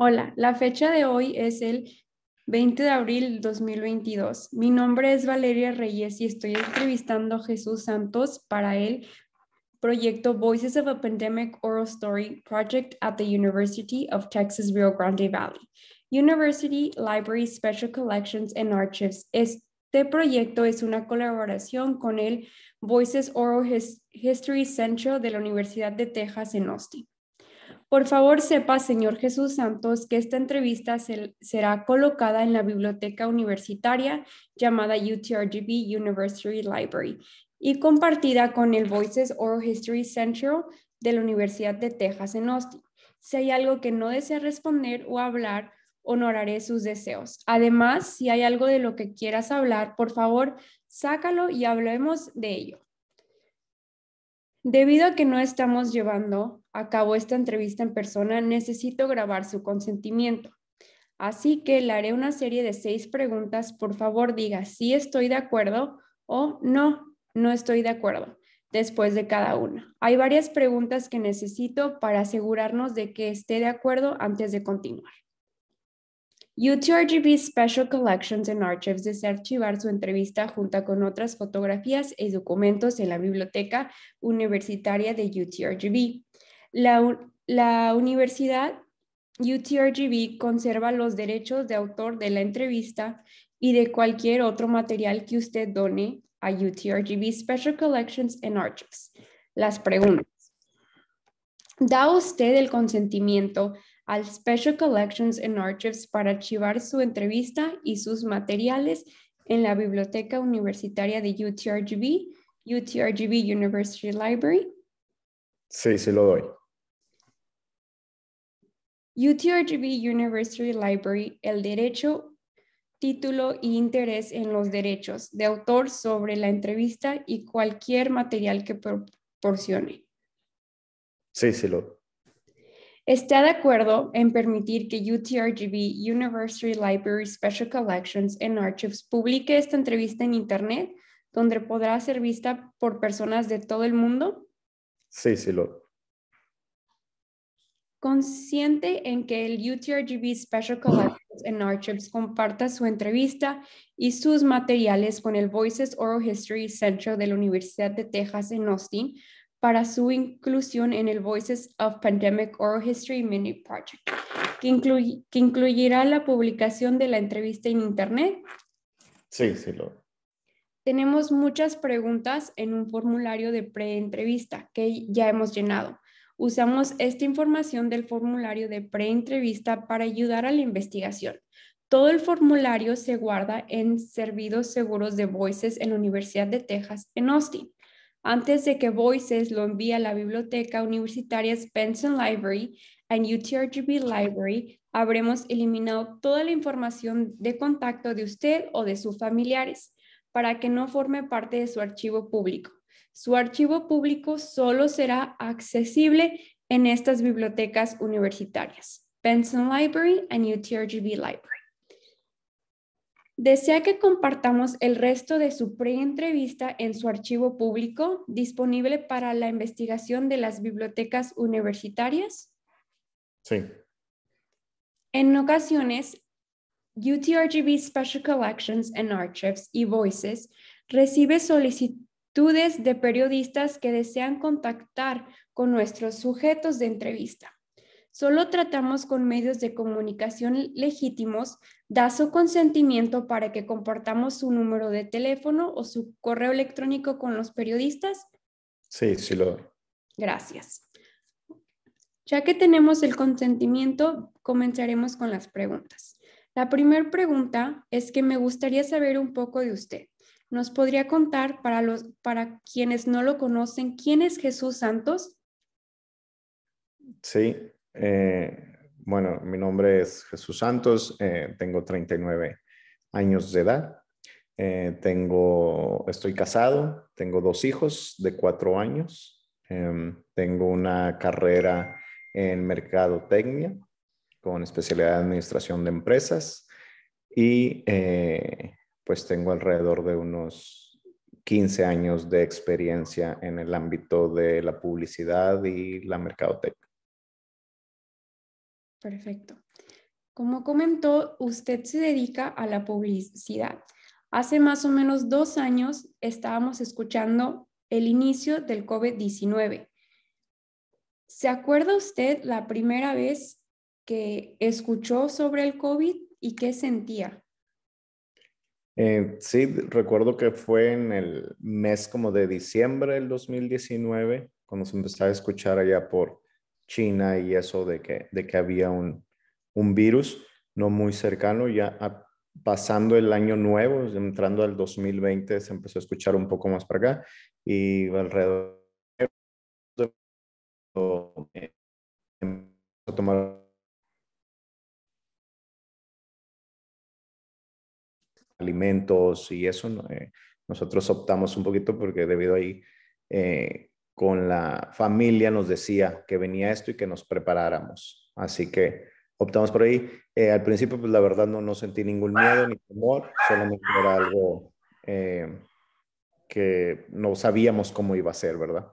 Hola, la fecha de hoy es el 20 de abril 2022. Mi nombre es Valeria Reyes y estoy entrevistando a Jesús Santos para el proyecto Voices of a Pandemic Oral Story Project at the University of Texas Rio Grande Valley. University Library Special Collections and Archives. Este proyecto es una colaboración con el Voices Oral History Center de la Universidad de Texas en Austin. Por favor, sepa, señor Jesús Santos, que esta entrevista será colocada en la biblioteca universitaria llamada UTRGB University Library y compartida con el Voices Oral History Central de la Universidad de Texas en Austin. Si hay algo que no desea responder o hablar, honoraré sus deseos. Además, si hay algo de lo que quieras hablar, por favor, sácalo y hablemos de ello. Debido a que no estamos llevando Acabo esta entrevista en persona, necesito grabar su consentimiento. Así que le haré una serie de seis preguntas. Por favor, diga si estoy de acuerdo o no, no estoy de acuerdo después de cada una. Hay varias preguntas que necesito para asegurarnos de que esté de acuerdo antes de continuar. UTRGV Special Collections and Archives desea archivar su entrevista junto con otras fotografías y documentos en la Biblioteca Universitaria de UTRGV. La, universidad UTRGV conserva los derechos de autor de la entrevista y de cualquier otro material que usted done a UTRGV Special Collections and Archives. Las preguntas. ¿Da usted el consentimiento al Special Collections and Archives para archivar su entrevista y sus materiales en la Biblioteca Universitaria de UTRGV, UTRGV University Library? Sí, se lo doy. UTRGV University Library, el derecho, título y interés en los derechos de autor sobre la entrevista y cualquier material que proporcione. Sí, sí, lo. Está de acuerdo en permitir que UTRGV University Library Special Collections and Archives publique esta entrevista en Internet, donde podrá ser vista por personas de todo el mundo. Sí, sí, lo consciente en que el UTRGV Special Collections and Archives comparta su entrevista y sus materiales con el Voices Oral History Center de la Universidad de Texas en Austin para su inclusión en el Voices of Pandemic Oral History Mini Project, que, incluirá la publicación de la entrevista en Internet. Sí, sí, lo. Tenemos muchas preguntas en un formulario de preentrevista que ya hemos llenado. Usamos esta información del formulario de preentrevista para ayudar a la investigación. Todo el formulario se guarda en Servidos Seguros de Voices en la Universidad de Texas en Austin. Antes de que Voices lo envíe a la biblioteca universitaria Spencer Library and UTRGB Library, habremos eliminado toda la información de contacto de usted o de sus familiares para que no forme parte de su archivo público. Su archivo público solo será accesible en estas bibliotecas universitarias, Benson Library and UTRGV Library. Desea que compartamos el resto de su preentrevista en su archivo público disponible para la investigación de las bibliotecas universitarias. Sí. En ocasiones, UTRGV Special Collections and Archives y Voices recibe solicitudes de periodistas que desean contactar con nuestros sujetos de entrevista. Solo tratamos con medios de comunicación legítimos, da su consentimiento para que compartamos su número de teléfono o su correo electrónico con los periodistas. Sí, sí lo doy. Gracias. Ya que tenemos el consentimiento, comenzaremos con las preguntas. La primera pregunta es que me gustaría saber un poco de usted. ¿Nos podría contar para, los, para quienes no lo conocen quién es Jesús Santos? Sí, eh, bueno, mi nombre es Jesús Santos, eh, tengo 39 años de edad, eh, tengo, estoy casado, tengo dos hijos de cuatro años, em, tengo una carrera en mercadotecnia con especialidad en administración de empresas y pues tengo alrededor de unos 15 años de experiencia en el ámbito de la publicidad y la mercadotecnia. Perfecto. Como comentó, usted se dedica a la publicidad. Hace más o menos dos años estábamos escuchando el inicio del COVID-19. ¿Se acuerda usted la primera vez que escuchó sobre el COVID y qué sentía? Eh, sí, recuerdo que fue en el mes como de diciembre del 2019, cuando se empezaba a escuchar allá por China y eso de que, de que había un, un virus no muy cercano, ya pasando el año nuevo, entrando al 2020, se empezó a escuchar un poco más para acá y alrededor de... Eh, tomar alimentos y eso, eh, nosotros optamos un poquito porque debido ahí eh, con la familia nos decía que venía esto y que nos preparáramos. Así que optamos por ahí. Eh, al principio, pues la verdad no, no sentí ningún miedo ni temor, solamente era algo que no sabíamos cómo iba a ser, ¿verdad?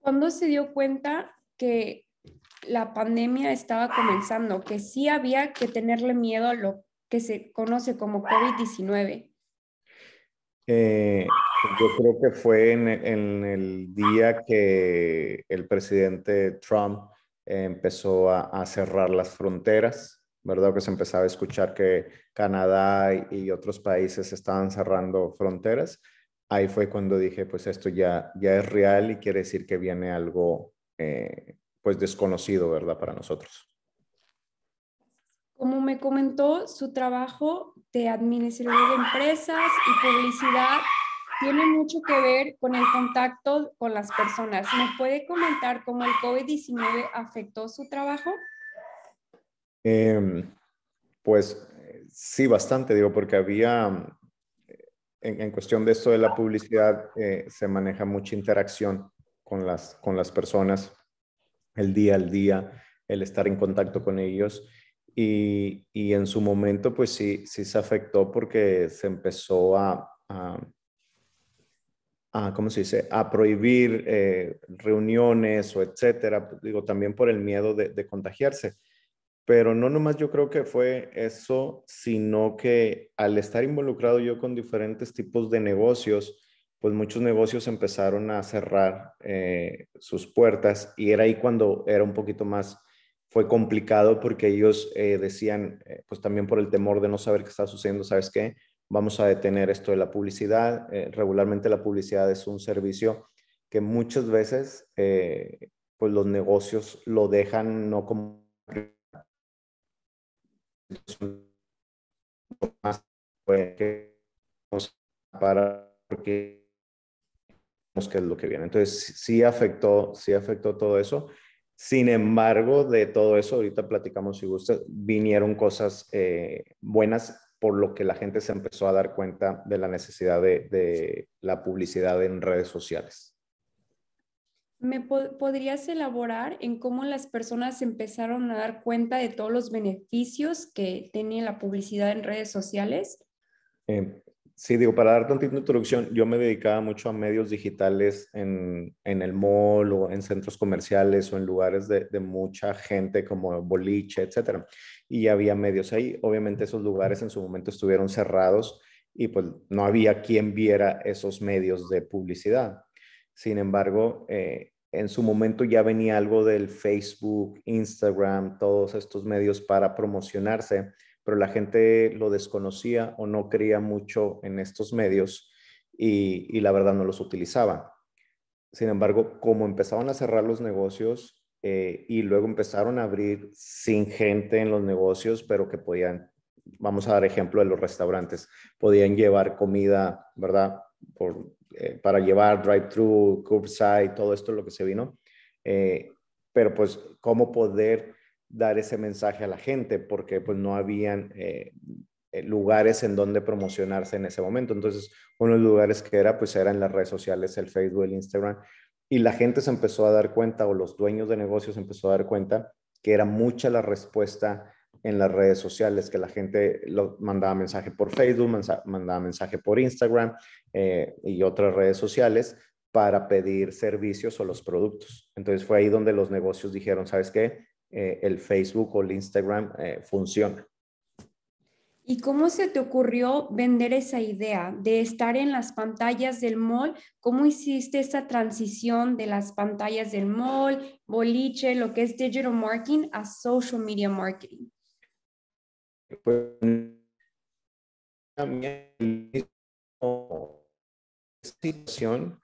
Cuando se dio cuenta que la pandemia estaba comenzando, que sí había que tenerle miedo a lo que se conoce como COVID-19? Eh, yo creo que fue en, el día que el presidente Trump empezó a, cerrar las fronteras, ¿verdad? Que se empezaba a escuchar que Canadá y, otros países estaban cerrando fronteras. Ahí fue cuando dije, pues esto ya, ya es real y quiere decir que viene algo eh, pues desconocido, ¿verdad? Para nosotros. Como me comentó, su trabajo de administrador de empresas y publicidad tiene mucho que ver con el contacto con las personas. ¿Me puede comentar cómo el COVID-19 afectó su trabajo? Em, pues sí, bastante, digo, porque había, en, cuestión de esto de la publicidad, eh, se maneja mucha interacción con las, con las personas, el día al día, el estar en contacto con ellos. Y, y, en su momento, pues sí, sí se afectó porque se empezó a, a, ¿cómo se dice?, a prohibir eh, reuniones o etcétera, digo, también por el miedo de, contagiarse. Pero no nomás yo creo que fue eso, sino que al estar involucrado yo con diferentes tipos de negocios, pues muchos negocios empezaron a cerrar eh, sus puertas y era ahí cuando era un poquito más fue complicado porque ellos eh, decían, eh, pues también por el temor de no saber qué está sucediendo, ¿sabes qué? Vamos a detener esto de la publicidad. Eh, regularmente la publicidad es un servicio que muchas veces pues los negocios lo dejan no como es lo que viene. Entonces sí afectó, sí afectó todo eso sin embargo, de todo eso, ahorita platicamos si gusta, vinieron cosas eh, buenas por lo que la gente se empezó a dar cuenta de la necesidad de, la publicidad en redes sociales. ¿Me podrías elaborar en cómo las personas empezaron a dar cuenta de todos los beneficios que tenía la publicidad en redes sociales? Eh, Sí, digo, para dar tantita introducción, yo me dedicaba mucho a medios digitales en, el mall o en centros comerciales o en lugares de, mucha gente como boliche, etcétera. Y había medios ahí. Obviamente esos lugares en su momento estuvieron cerrados y pues no había quien viera esos medios de publicidad. Sin embargo, eh, en su momento ya venía algo del Facebook, Instagram, todos estos medios para promocionarse pero la gente lo desconocía o no creía mucho en estos medios y, la verdad no los utilizaba. Sin embargo, como empezaban a cerrar los negocios eh, y luego empezaron a abrir sin gente en los negocios, pero que podían, vamos a dar ejemplo de los restaurantes, podían llevar comida, ¿verdad? Por, eh, para llevar drive-thru, curbside, todo esto lo que se vino. Eh, pero pues cómo poder dar ese mensaje a la gente porque pues no habían eh, eh, lugares en donde promocionarse en ese momento. Entonces, uno de los lugares que era pues eran las redes sociales, el Facebook, el Instagram, y la gente se empezó a dar cuenta o los dueños de negocios empezó a dar cuenta que era mucha la respuesta en las redes sociales, que la gente lo, mandaba mensaje por Facebook, mandaba mensaje por Instagram eh, y otras redes sociales para pedir servicios o los productos. Entonces fue ahí donde los negocios dijeron, ¿sabes qué? Eh, el Facebook o el Instagram eh, funciona. ¿Y cómo se te ocurrió vender esa idea de estar en las pantallas del mall? ¿Cómo hiciste esa transición de las pantallas del mall, boliche, lo que es digital marketing a social media marketing? Pues, situación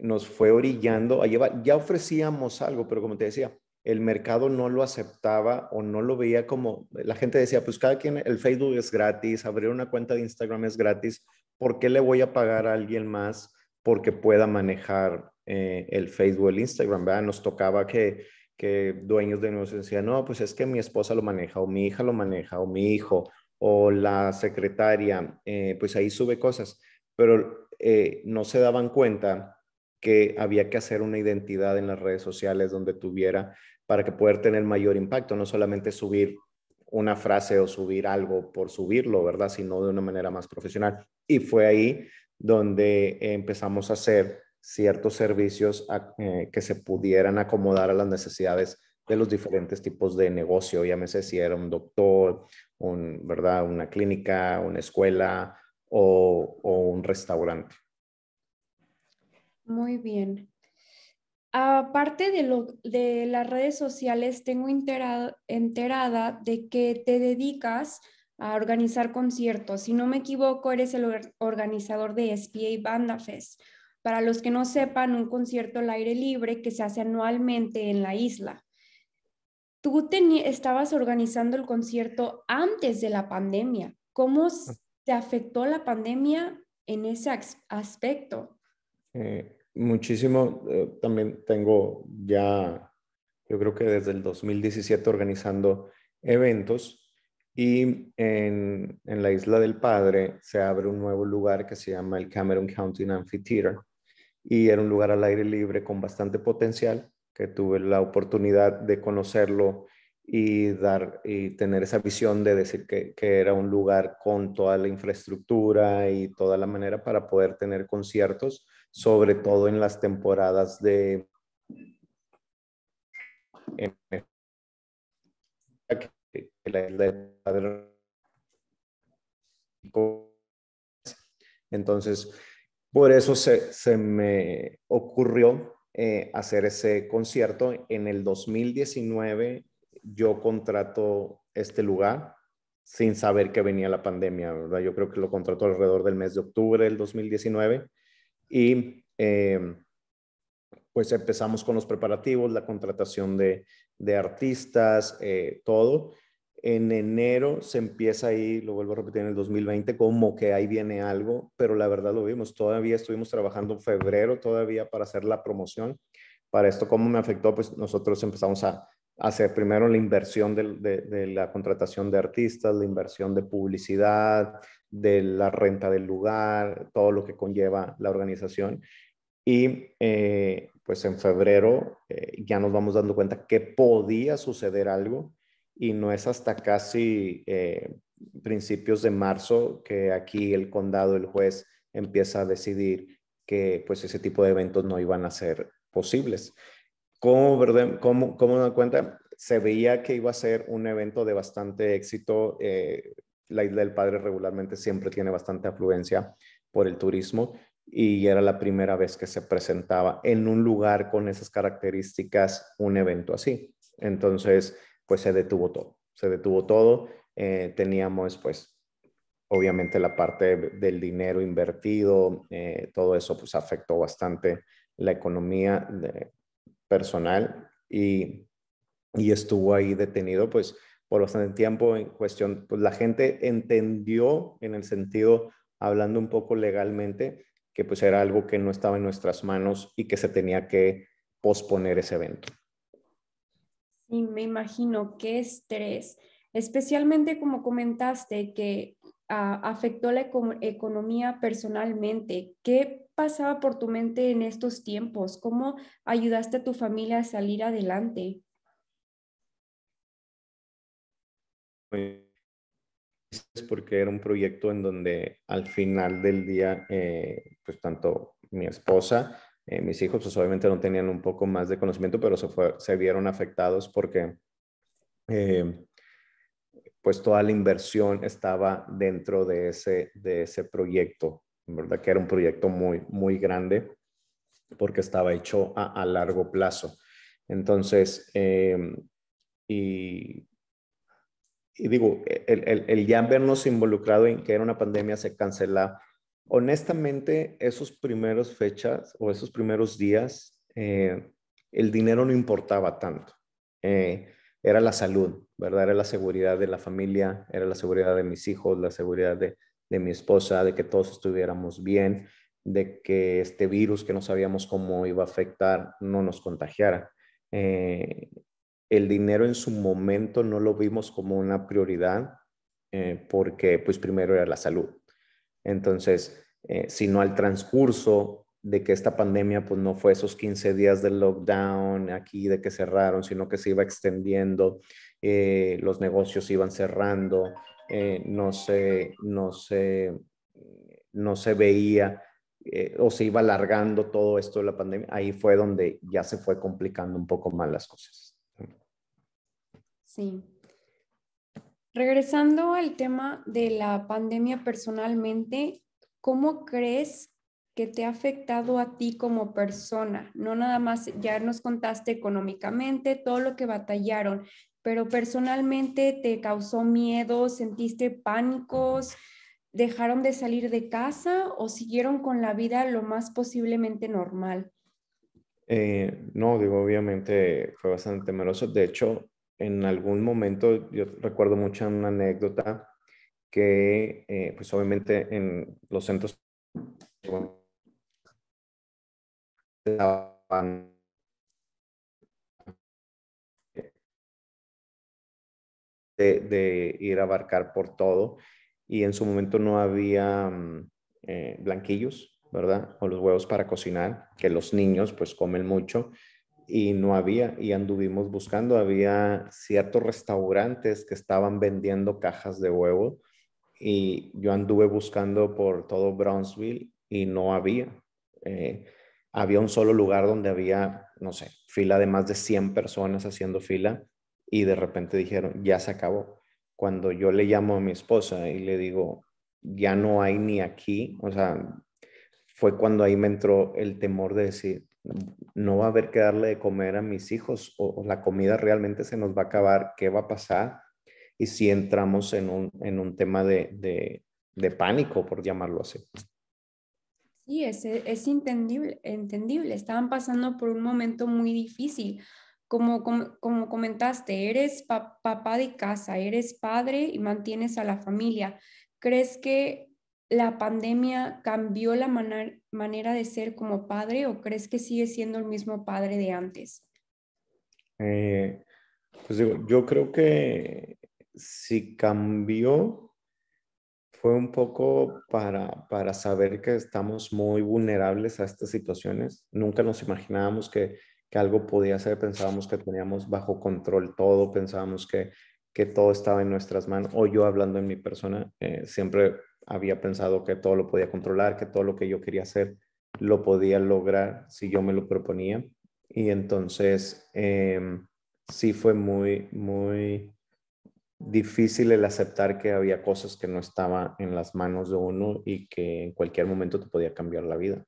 nos fue orillando a llevar, ya ofrecíamos algo, pero como te decía, el mercado no lo aceptaba o no lo veía como, la gente decía, pues cada quien, el Facebook es gratis, abrir una cuenta de Instagram es gratis, ¿por qué le voy a pagar a alguien más porque pueda manejar eh, el Facebook, el Instagram? Nos tocaba que, dueños de negocios decían, no, pues es que mi esposa lo maneja o mi hija lo maneja o mi hijo o la secretaria, eh, pues ahí sube cosas, pero eh, no se daban cuenta que había que hacer una identidad en las redes sociales donde tuviera para que poder tener mayor impacto, no solamente subir una frase o subir algo por subirlo, ¿verdad? Sino de una manera más profesional. Y fue ahí donde empezamos a hacer ciertos servicios eh, que se pudieran acomodar a las necesidades de los diferentes tipos de negocio, ya llámese si era un doctor, ¿verdad? una clínica, una escuela o un restaurante. Muy bien. Aparte de, de las redes sociales, tengo enterada de que te dedicas a organizar conciertos. Si no me equivoco, eres el organizador de SPA Banda Fest. Para los que no sepan, un concierto al aire libre que se hace anualmente en la isla. Tú estabas organizando el concierto antes de la pandemia. ¿Cómo ah. te afectó la pandemia en ese aspecto? Eh, muchísimo. Eh, también tengo ya, yo creo que desde el 2017 organizando eventos y en, la Isla del Padre se abre un nuevo lugar que se llama el Cameron County Amphitheater y era un lugar al aire libre con bastante potencial que tuve la oportunidad de conocerlo y dar y tener esa visión de decir que, que era un lugar con toda la infraestructura y toda la manera para poder tener conciertos sobre todo en las temporadas de... entonces, por eso se, me ocurrió eh, hacer ese concierto. En el 2019 yo contrato este lugar sin saber que venía la pandemia, ¿verdad? Yo creo que lo contrato alrededor del mes de octubre del 2019 y em, pues empezamos con los preparativos, la contratación de, de artistas, eh, todo. En enero se empieza ahí, lo vuelvo a repetir, en el 2020, como que ahí viene algo, pero la verdad lo vimos. Todavía estuvimos trabajando en febrero todavía para hacer la promoción. Para esto, ¿cómo me afectó? Pues nosotros empezamos a, hacer primero la inversión de, de, la contratación de artistas, la inversión de publicidad, de la renta del lugar, todo lo que conlleva la organización. Y eh, pues en febrero eh, ya nos vamos dando cuenta que podía suceder algo y no es hasta casi eh, principios de marzo que aquí el condado, el juez empieza a decidir que pues ese tipo de eventos no iban a ser posibles. ¿Cómo, cómo, cómo cuenta? Se veía que iba a ser un evento de bastante éxito. Eh, la Isla del Padre regularmente siempre tiene bastante afluencia por el turismo y era la primera vez que se presentaba en un lugar con esas características un evento así. Entonces, pues se detuvo todo, se detuvo todo. Eh, teníamos pues obviamente la parte del dinero invertido, eh, todo eso pues afectó bastante la economía de, eh, personal y, y estuvo ahí detenido pues por bastante tiempo en cuestión, pues la gente entendió en el sentido, hablando un poco legalmente, que pues era algo que no estaba en nuestras manos y que se tenía que posponer ese evento. Sí, me imagino qué estrés, especialmente como comentaste que ah, afectó la economía personalmente. ¿Qué pasaba por tu mente en estos tiempos? ¿Cómo ayudaste a tu familia a salir adelante? Pues, es porque era un proyecto en donde al final del día, eh, pues tanto mi esposa, eh, mis hijos, pues obviamente no tenían un poco más de conocimiento, pero se, se vieron afectados porque eh, pues toda la inversión estaba dentro de ese, de ese proyecto, ¿verdad? Que era un proyecto muy, muy grande porque estaba hecho a largo plazo. Entonces, y y digo, el, el, ya vernos involucrado en que era una pandemia se cancela Honestamente, esos primeros fechas o esos primeros días, eh, el dinero no importaba tanto. Eh, era la salud, ¿verdad? Era la seguridad de la familia, era la seguridad de mis hijos, la seguridad de, mi esposa, de que todos estuviéramos bien, de que este virus que no sabíamos cómo iba a afectar no nos contagiara. Eh, el dinero en su momento no lo vimos como una prioridad eh, porque pues primero era la salud. Entonces, eh, sino al transcurso de que esta pandemia pues no fue esos 15 días del lockdown aquí de que cerraron, sino que se iba extendiendo, eh, los negocios iban cerrando, no, se, no, se, no se veía o se iba alargando todo esto de la pandemia. Ahí fue donde ya se fue complicando un poco más las cosas. Sí. Regresando al tema de la pandemia personalmente, ¿cómo crees que te ha afectado a ti como persona? No nada más, ya nos contaste económicamente todo lo que batallaron, pero personalmente te causó miedo, sentiste pánicos, dejaron de salir de casa o siguieron con la vida lo más posiblemente normal? Eh, no, digo, obviamente fue bastante temeroso. De hecho, en algún momento, yo recuerdo mucho una anécdota que, eh, pues obviamente en los centros de, ir a abarcar por todo y en su momento no había mm, eh, blanquillos, ¿verdad? O los huevos para cocinar, que los niños pues comen mucho y no había, y anduvimos buscando, había ciertos restaurantes que estaban vendiendo cajas de huevo y yo anduve buscando por todo Brownsville y no había. Eh, había un solo lugar donde había, no sé, fila de más de 100 personas haciendo fila y de repente dijeron, ya se acabó. Cuando yo le llamo a mi esposa y le digo, ya no hay ni aquí, o sea, fue cuando ahí me entró el temor de decir, no va a haber que darle de comer a mis hijos o, la comida realmente se nos va a acabar, ¿qué va a pasar? Y si entramos en un, en un tema de, de, pánico, por llamarlo así. Sí, es, es entendible, entendible. Estaban pasando por un momento muy difícil. Como, como, comentaste, eres papá de casa, eres padre y mantienes a la familia. ¿Crees que la pandemia cambió la, manera manera de ser como padre o crees que sigue siendo el mismo padre de antes? Eh, pues digo, yo creo que si cambió fue un poco para, para saber que estamos muy vulnerables a estas situaciones. Nunca nos imaginábamos que, algo podía ser, pensábamos que teníamos bajo control todo, pensábamos que, que todo estaba en nuestras manos, o yo hablando en mi persona, eh, siempre había pensado que todo lo podía controlar, que todo lo que yo quería hacer lo podía lograr si yo me lo proponía. Y entonces em, sí fue muy, muy difícil el aceptar que había cosas que no estaban en las manos de uno y que en cualquier momento te podía cambiar la vida.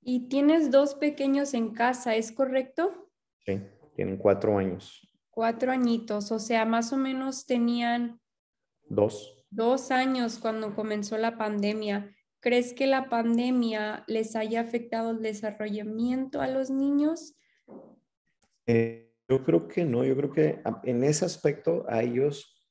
Y tienes dos pequeños en casa, ¿es correcto? Sí, tienen cuatro años. Cuatro añitos, o sea, más o menos tenían Dos. Dos años cuando comenzó la pandemia. ¿Crees que la pandemia les haya afectado el desarrollo a los niños? Eh, yo creo que no, yo creo que en ese aspecto a ellos,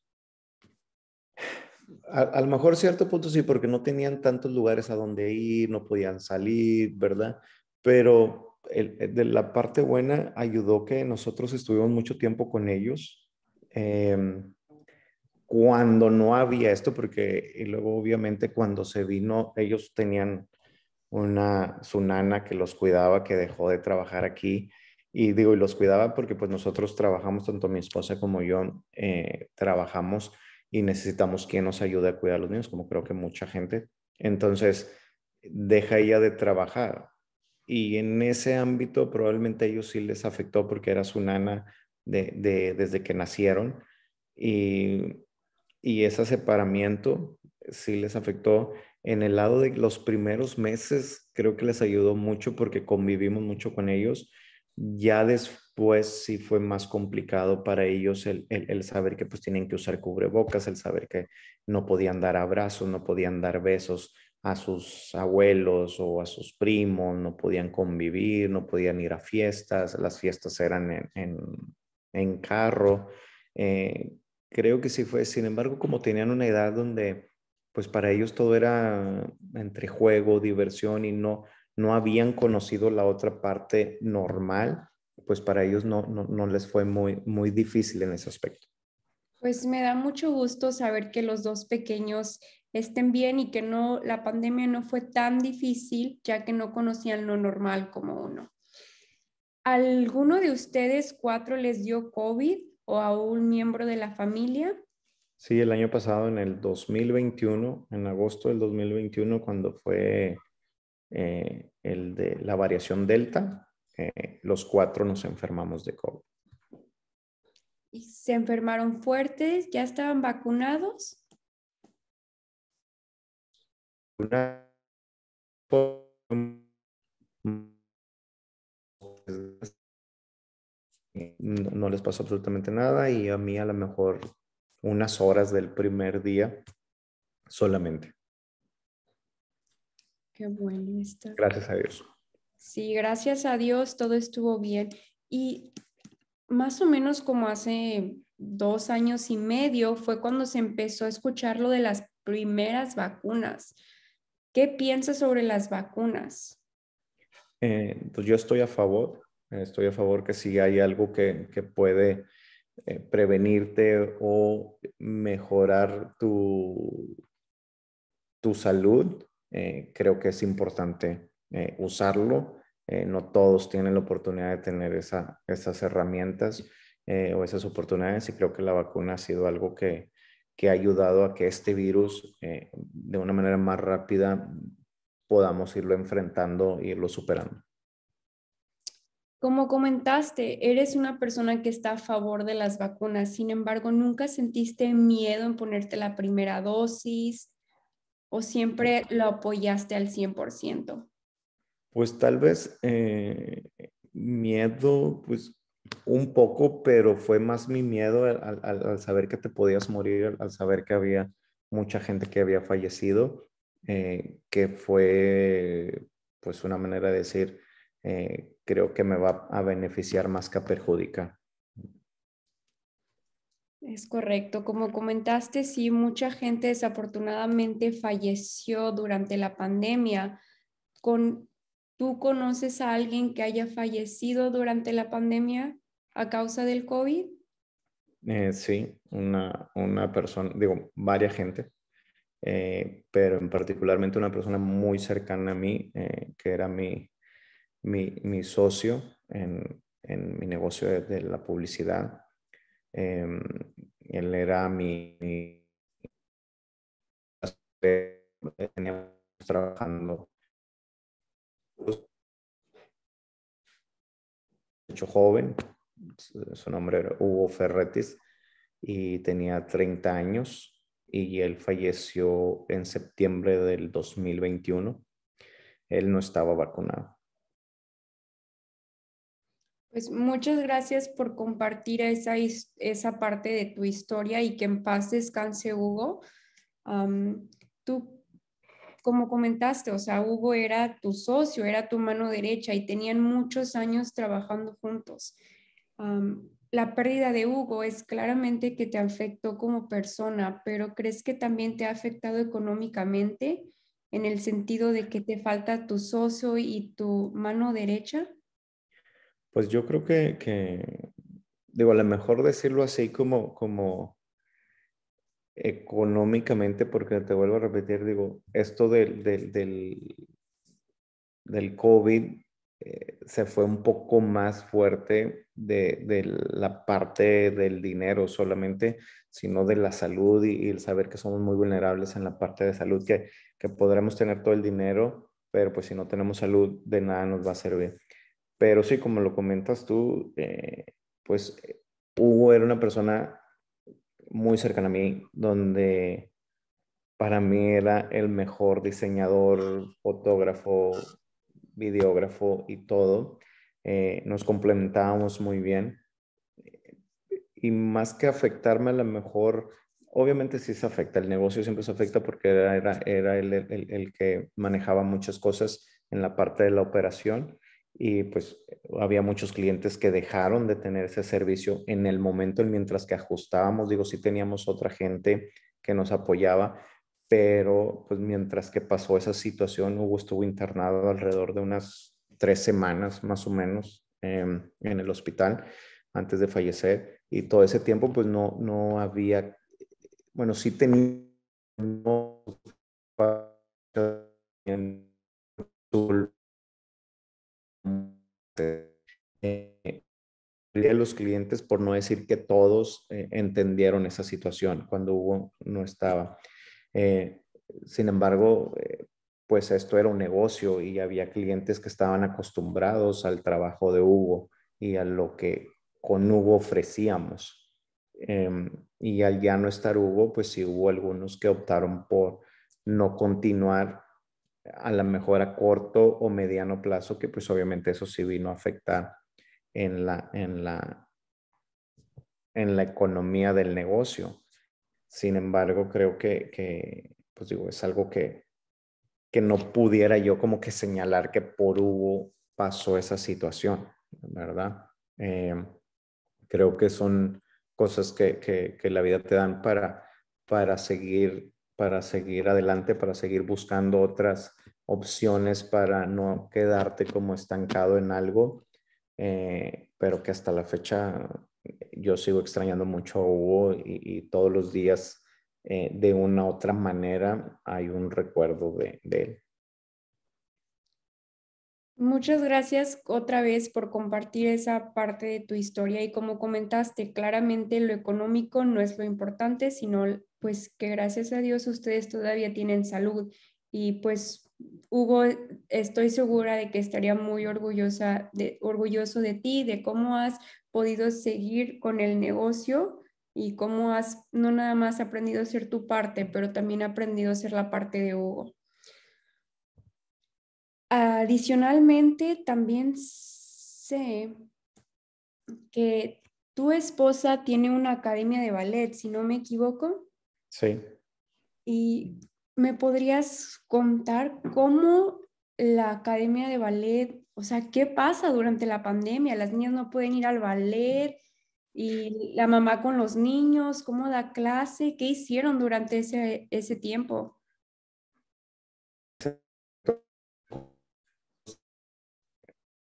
a, lo mejor cierto punto sí, porque no tenían tantos lugares a donde ir, no podían salir, ¿verdad? Pero de la parte buena ayudó que nosotros estuvimos mucho tiempo con ellos. Em, cuando no había esto, porque y luego obviamente cuando se vino, ellos tenían una, su nana que los cuidaba, que dejó de trabajar aquí, y digo, y los cuidaba porque pues nosotros trabajamos, tanto mi esposa como yo, eh, trabajamos y necesitamos quien nos ayude a cuidar a los niños, como creo que mucha gente. Entonces, deja ella de trabajar. Y en ese ámbito probablemente a ellos sí les afectó porque era su nana de desde que nacieron. Y y ese separamiento eh, sí les afectó. En el lado de los primeros meses, creo que les ayudó mucho porque convivimos mucho con ellos. Ya después sí fue más complicado para ellos el, saber que pues tienen que usar cubrebocas, el saber que no podían dar abrazos, no podían dar besos a sus abuelos o a sus primos, no podían convivir, no podían ir a fiestas, las fiestas eran en, en, carro. Eh, Creo que sí fue, sin embargo, como tenían una edad donde pues para ellos todo era entre juego, diversión y no, no habían conocido la otra parte normal, pues para ellos no, no, les fue muy, muy difícil en ese aspecto. Pues me da mucho gusto saber que los dos pequeños estén bien y que no la pandemia no fue tan difícil ya que no conocían lo normal como uno. ¿Alguno de ustedes cuatro les dio COVID o a un miembro de la familia? Sí, el año pasado, en el 2021, en agosto del 2021, cuando fue eh, el de la variación delta, eh, los cuatro nos enfermamos de COVID. ¿Y se enfermaron fuertes? ¿Ya estaban vacunados? no, les pasó absolutamente nada y a mí a lo mejor unas horas del primer día solamente. Qué bueno Gracias a Dios. Sí, gracias a Dios todo estuvo bien. Y más o menos como hace dos años y medio fue cuando se empezó a escuchar lo de las primeras vacunas. ¿Qué piensas sobre las vacunas? Eh, pues yo estoy a favor Estoy a favor que si hay algo que, puede eh, prevenirte o mejorar tu, tu salud, eh, creo que es importante eh, usarlo. no todos tienen la oportunidad de tener esas herramientas o esas oportunidades y creo que la vacuna ha sido algo que, que ha ayudado a que este virus de una manera más rápida podamos irlo enfrentando y irlo superando. Como comentaste, eres una persona que está a favor de las vacunas, sin embargo, ¿nunca sentiste miedo en ponerte la primera dosis o siempre lo apoyaste al 100%? Pues tal vez eh, miedo, pues un poco, pero fue más mi miedo al, saber que te podías morir, al saber que había mucha gente que había fallecido, eh, que fue pues una manera de decir, eh, creo que me va a beneficiar más que a perjudicar. Es correcto. Como comentaste, sí, mucha gente desafortunadamente falleció durante la pandemia. Con, ¿Tú conoces a alguien que haya fallecido durante la pandemia a causa del COVID? Eh, sí, una, persona, digo, varias gente, eh, pero en particularmente una persona muy cercana a mí, eh, que era mi, mi, mi socio en, mi negocio de, la publicidad. Em, él era mi, teníamos trabajando mucho joven, su nombre era Hugo Ferretis y tenía 30 años y él falleció en septiembre del 2021. Él no estaba vacunado. Pues muchas gracias por compartir esa, esa parte de tu historia y que en paz descanse Hugo. tú, como comentaste, o sea, Hugo era tu socio, era tu mano derecha y tenían muchos años trabajando juntos. la pérdida de Hugo es claramente que te afectó como persona, pero ¿crees que también te ha afectado económicamente en el sentido de que te falta tu socio y tu mano derecha? Pues yo creo que, digo, a lo mejor decirlo así como, como económicamente, porque te vuelvo a repetir, digo, esto del, del, del, COVID eh, se fue un poco más fuerte de, la parte del dinero solamente, sino de la salud y, el saber que somos muy vulnerables en la parte de salud, que, que podremos tener todo el dinero, pero pues si no tenemos salud, de nada nos va a servir. Pero sí, como lo comentas tú, eh, pues eh, Hugo era una persona muy cercana a mí, donde para mí era el mejor diseñador, fotógrafo, videógrafo y todo. Eh, nos complementábamos muy bien. Y más que afectarme a lo mejor, obviamente sí se afecta, el negocio siempre se afecta porque era, el, que manejaba muchas cosas en la parte de la operación, y pues había muchos clientes que dejaron de tener ese servicio en el momento en mientras que ajustábamos, digo, sí teníamos otra gente que nos apoyaba, pero pues mientras que pasó esa situación, Hugo estuvo internado alrededor de unas tres semanas más o menos em, en el hospital antes de fallecer y todo ese tiempo pues no, no había, bueno, sí teníamos de los clientes, por no decir que todos, eh, entendieron esa situación cuando Hugo no estaba. Eh, sin embargo, eh, pues esto era un negocio y había clientes que estaban acostumbrados al trabajo de Hugo y a lo que con Hugo ofrecíamos. Em, y al ya no estar Hugo, pues sí hubo algunos que optaron por no continuar a lo mejor a corto o mediano plazo, que pues obviamente eso sí vino a afectar en la, en la, en la economía del negocio. Sin embargo, creo que, que pues digo, es algo que, que no pudiera yo como que señalar que por Hugo pasó esa situación, ¿verdad? Eh, creo que son cosas que, que, que, la vida te dan para, para, seguir, para seguir adelante, para seguir buscando otras opciones, para no quedarte como estancado en algo eh, pero que hasta la fecha yo sigo extrañando mucho a Hugo y, todos los días eh, de una u otra manera hay un recuerdo de, de él. Muchas gracias otra vez por compartir esa parte de tu historia y como comentaste, claramente lo económico no es lo importante, sino pues que gracias a Dios ustedes todavía tienen salud y pues Hugo, estoy segura de que estaría muy orgullosa de, orgulloso de ti, de cómo has podido seguir con el negocio y cómo has no nada más aprendido a ser tu parte, pero también aprendido a ser la parte de Hugo. Adicionalmente, también sé que tu esposa tiene una academia de ballet, si no me equivoco. Sí. Y ¿me podrías contar cómo la academia de ballet, o sea, qué pasa durante la pandemia? Las niñas no pueden ir al ballet y la mamá con los niños, ¿cómo da clase? ¿Qué hicieron durante ese, ese tiempo?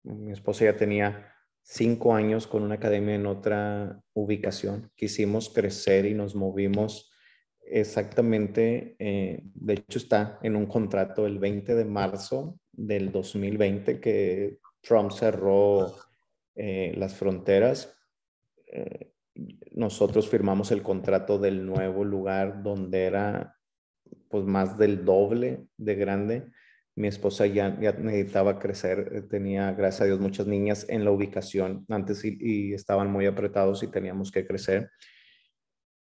Mi esposa ya tenía cinco años con una academia en otra ubicación. Quisimos crecer y nos movimos Exactamente, eh, de hecho está en un contrato el 20 de marzo del 2020 que Trump cerró eh, las fronteras. Eh, nosotros firmamos el contrato del nuevo lugar donde era pues más del doble de grande. Mi esposa ya, necesitaba crecer, tenía, gracias a Dios, muchas niñas en la ubicación antes y estaban muy apretados y teníamos que crecer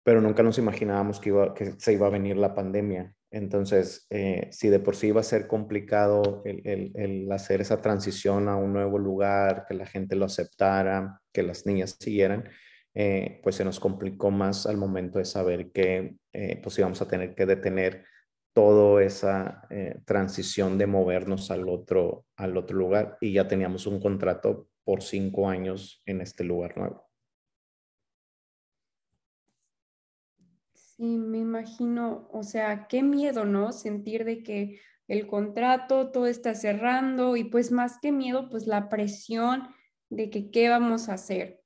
pero nunca nos imaginábamos que, se iba a venir la pandemia. Entonces, eh, si de por sí iba a ser complicado el, hacer esa transición a un nuevo lugar, que la gente lo aceptara, que las niñas siguieran, eh, pues se nos complicó más al momento de saber que eh, pues íbamos a tener que detener toda esa transición de movernos al otro lugar y ya teníamos un contrato por cinco años en este lugar nuevo. Sí, me imagino, o sea, qué miedo, ¿no? Sentir de que el contrato, todo está cerrando y pues más que miedo, pues la presión de que qué vamos a hacer.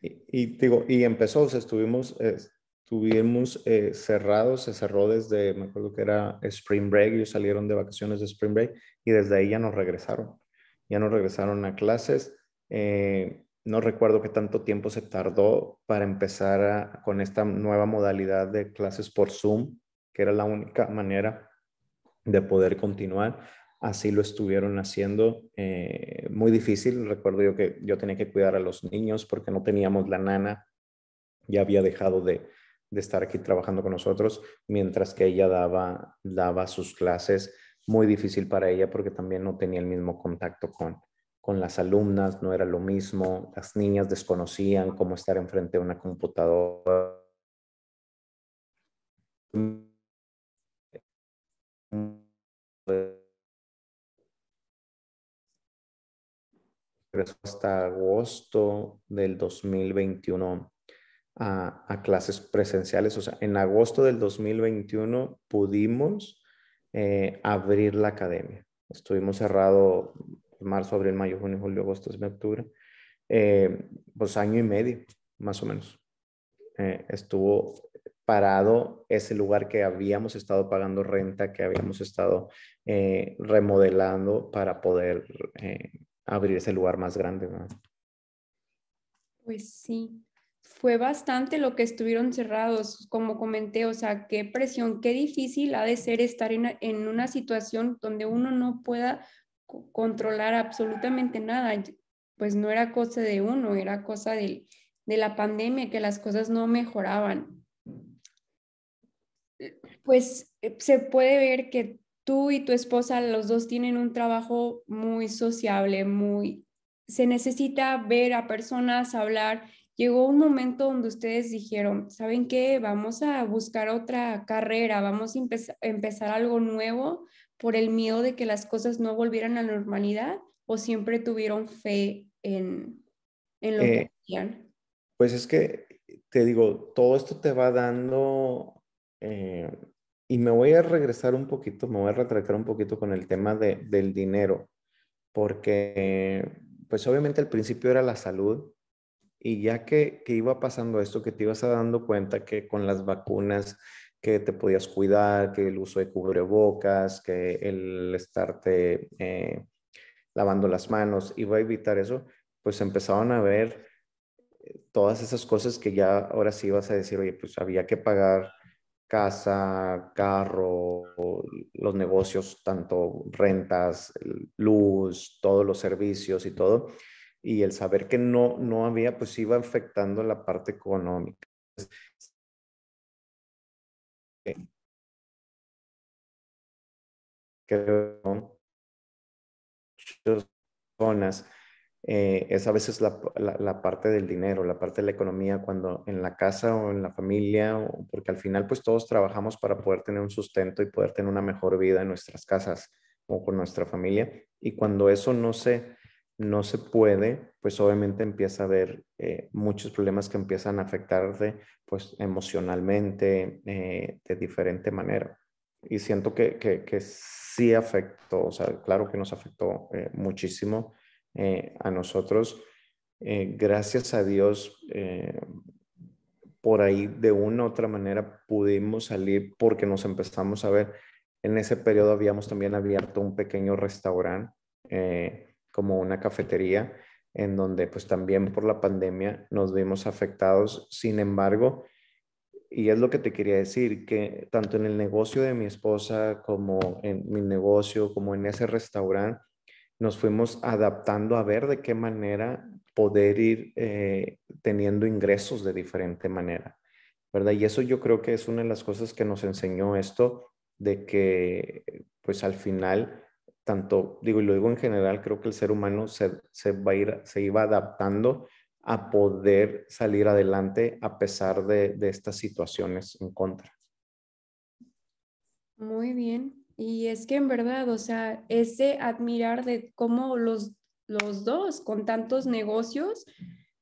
Y, digo, y empezó, o sea, estuvimos, eh, estuvimos eh, cerrados, se cerró desde, me acuerdo que era Spring Break, ellos salieron de vacaciones de Spring Break y desde ahí ya nos regresaron, ya nos regresaron a clases. Eh, no recuerdo qué tanto tiempo se tardó para empezar con esta nueva modalidad de clases por Zoom, que era la única manera de poder continuar. Así lo estuvieron haciendo. Eh, muy difícil. Recuerdo yo que yo tenía que cuidar a los niños porque no teníamos la nana. Ya había dejado de, estar aquí trabajando con nosotros, mientras que ella daba sus clases. Muy difícil para ella porque también no tenía el mismo contacto con, con las alumnas no era lo mismo, las niñas desconocían cómo estar enfrente de una computadora. hasta agosto del 2021 a, a, clases presenciales. O sea, en agosto del 2021 pudimos eh, abrir la academia. Estuvimos cerrado marzo, abril, mayo, junio, julio, agosto, septiembre, octubre, eh, pues año y medio, más o menos. Eh, estuvo parado ese lugar que habíamos estado pagando renta, que habíamos estado eh, remodelando para poder eh, abrir ese lugar más grande. Pues sí, fue bastante lo que estuvieron cerrados, como comenté, o sea, qué presión, qué difícil ha de ser estar en, en, una situación donde uno no pueda controlar absolutamente nada, pues no era cosa de uno, era cosa de, la pandemia, que las cosas no mejoraban. Eh, pues eh, se puede ver que tú y tu esposa, los dos tienen un trabajo muy sociable, muy... Se necesita ver a personas, hablar. Llegó un momento donde ustedes dijeron, ¿saben qué? Vamos a buscar otra carrera, vamos a empezar algo nuevo por el miedo de que las cosas no volvieran a la normalidad o siempre tuvieron fe en, lo que eh, hacían? Pues es que, te digo, todo esto te va dando, eh, y me voy a regresar un poquito, me voy a retratar un poquito con el tema del dinero, porque pues obviamente al principio era la salud, y ya que, iba pasando esto, que te ibas a dando cuenta que con las vacunas que te podías cuidar, que el uso de cubrebocas, que el estarte eh, lavando las manos iba a evitar eso, pues empezaron a ver eh, todas esas cosas que ya ahora sí vas a decir, oye, pues había que pagar casa, carro, los negocios, tanto rentas, luz, todos los servicios y todo. Y el saber que no, no había, pues iba afectando la parte económica que muchas personas eh, es a veces la, parte del dinero, la parte de la economía, cuando en la casa o en la familia, porque al final pues todos trabajamos para poder tener un sustento y poder tener una mejor vida en nuestras casas o con nuestra familia. Y cuando eso no se no se puede, pues obviamente empieza a haber eh, muchos problemas que empiezan a afectarte pues emocionalmente eh, de diferente manera. Y siento que, sí afectó, o sea, claro que nos afectó eh, muchísimo a nosotros. gracias a Dios, por ahí de una u otra manera pudimos salir porque nos empezamos a ver. En ese periodo habíamos también abierto un pequeño restaurante como una cafetería en donde pues también por la pandemia nos vimos afectados. Sin embargo, y es lo que te quería decir, que tanto en el negocio de mi esposa como en mi negocio, como en ese restaurante, nos fuimos adaptando a ver de qué manera poder ir eh, teniendo ingresos de diferente manera, ¿verdad? Y eso yo creo que es una de las cosas que nos enseñó esto, de que pues al final tanto, digo, y lo digo en general, creo que el ser humano se, va a ir, se iba adaptando a poder salir adelante a pesar de, estas situaciones en contra. Muy bien. Y es que en verdad, o sea, ese admirar de cómo los, dos con tantos negocios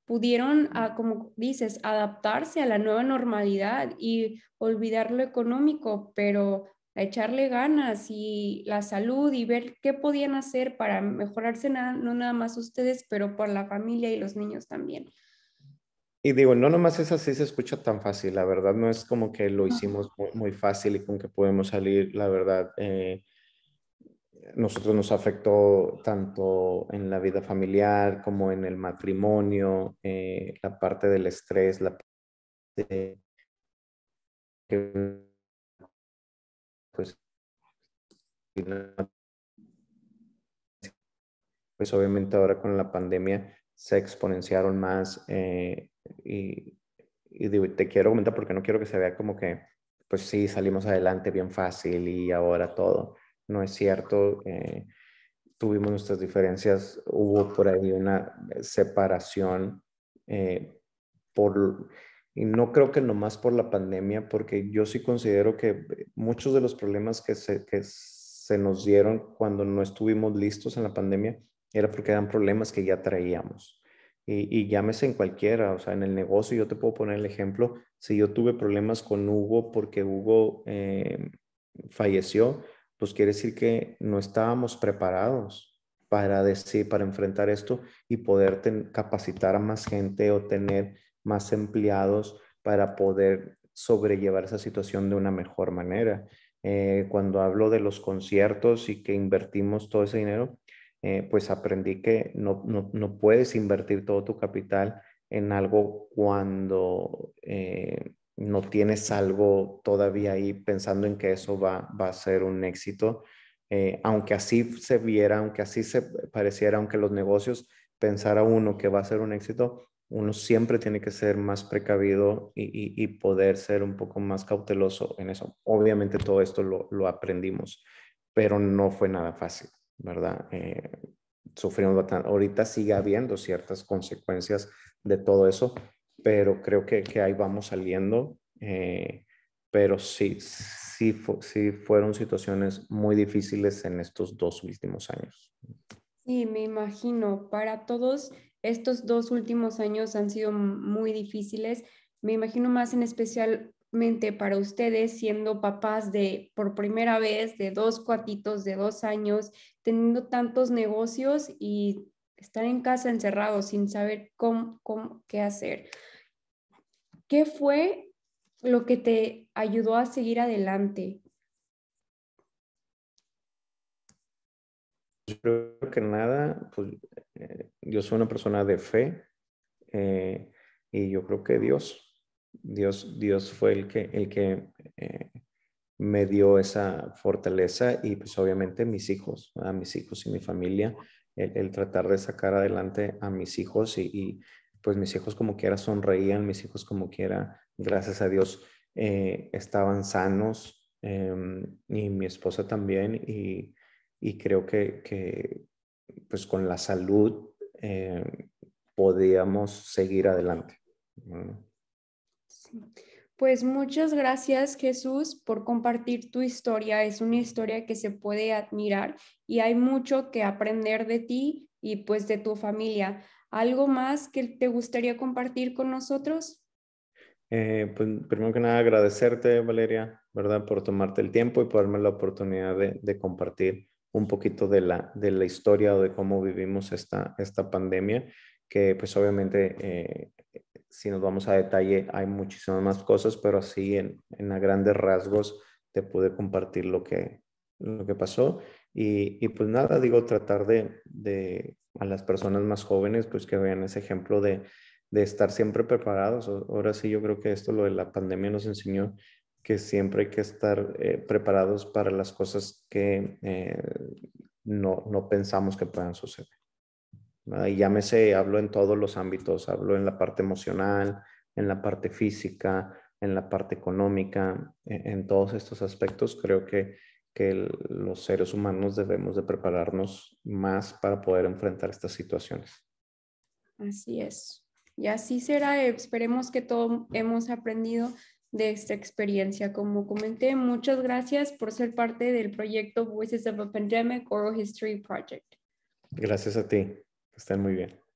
pudieron, ah, como dices, adaptarse a la nueva normalidad y olvidar lo económico, pero echarle ganas y la salud y ver qué podían hacer para mejorarse, no nada más ustedes, pero por la familia y los niños también. Y digo, no nomás es así, se escucha tan fácil, la verdad, no es como que lo hicimos muy, fácil y con que podemos salir, la verdad, eh, nosotros nos afectó tanto en la vida familiar como en el matrimonio, eh, la parte del estrés, la parte de, pues, pues obviamente ahora con la pandemia se exponenciaron más eh, y, te quiero comentar porque no quiero que se vea como que, pues sí, salimos adelante bien fácil y ahora todo. No es cierto. Eh, tuvimos nuestras diferencias, hubo por ahí una separación eh, por y no creo que nomás por la pandemia, porque yo sí considero que eh, muchos de los problemas que se, nos dieron cuando no estuvimos listos en la pandemia era porque eran problemas que ya traíamos. Y, llámese en cualquiera, o sea, en el negocio yo te puedo poner el ejemplo, si yo tuve problemas con Hugo porque Hugo eh, falleció, pues quiere decir que no estábamos preparados para decir, para enfrentar esto y poder capacitar a más gente o tener más empleados para poder sobrellevar esa situación de una mejor manera. Eh, cuando hablo de los conciertos y que invertimos todo ese dinero, eh, pues aprendí que no, puedes invertir todo tu capital en algo cuando eh, no tienes algo todavía ahí pensando en que eso va, va a ser un éxito. aunque así se viera, aunque así se pareciera, aunque los negocios pensara uno que va a ser un éxito, uno siempre tiene que ser más precavido y, y, poder ser un poco más cauteloso en eso. Obviamente todo esto lo, lo aprendimos, pero no fue nada fácil, ¿verdad? Eh, sufrimos bastante. Ahorita sigue habiendo ciertas consecuencias de todo eso, pero creo que, que ahí vamos saliendo. Eh, pero sí, sí, sí fueron situaciones muy difíciles en estos dos últimos años. Sí, me imagino. Para todos estos dos últimos años han sido muy difíciles, me imagino más en especialmente para ustedes siendo papás de por primera vez de dos cuatitos de dos años, teniendo tantos negocios y estar en casa encerrados sin saber cómo, qué hacer. ¿Qué fue lo que te ayudó a seguir adelante? Yo creo que nada, pues eh, yo soy una persona de fe eh, y yo creo que Dios, Dios, Dios fue el que, el que eh, me dio esa fortaleza y pues obviamente mis hijos, a mis hijos y mi familia, el, tratar de sacar adelante a mis hijos y, pues mis hijos como quiera sonreían, mis hijos como quiera, gracias a Dios, eh, estaban sanos em, y mi esposa también y, creo que, que pues con la salud eh, podíamos seguir adelante. Pues muchas gracias Jesús por compartir tu historia. Es una historia que se puede admirar y hay mucho que aprender de ti y pues de tu familia. ¿Algo más que te gustaría compartir con nosotros? Eh, pues primero que nada agradecerte Valeria, ¿verdad? Por tomarte el tiempo y por darme la oportunidad de, de compartir un poquito de la, de la historia o de cómo vivimos esta, esta pandemia, que pues obviamente eh, si nos vamos a detalle hay muchísimas más cosas, pero así en, en a grandes rasgos te pude compartir lo que, lo que pasó. Y, y pues nada, digo, tratar de, a las personas más jóvenes, pues que vean ese ejemplo de, de estar siempre preparados. Ahora sí, yo creo que esto, lo de la pandemia nos enseñó que siempre hay que estar eh, preparados para las cosas que eh, no, no, pensamos que puedan suceder. Y llámese, hablo en todos los ámbitos, hablo en la parte emocional, en la parte física, en la parte económica, e-, en, todos estos aspectos creo que, que los seres humanos debemos de prepararnos más para poder enfrentar estas situaciones. Así es. Y así será, esperemos que todo hemos aprendido de esta experiencia. Como comenté, muchas gracias por ser parte del proyecto Voices of a Pandemic Oral History Project. Gracias a ti. Están muy bien.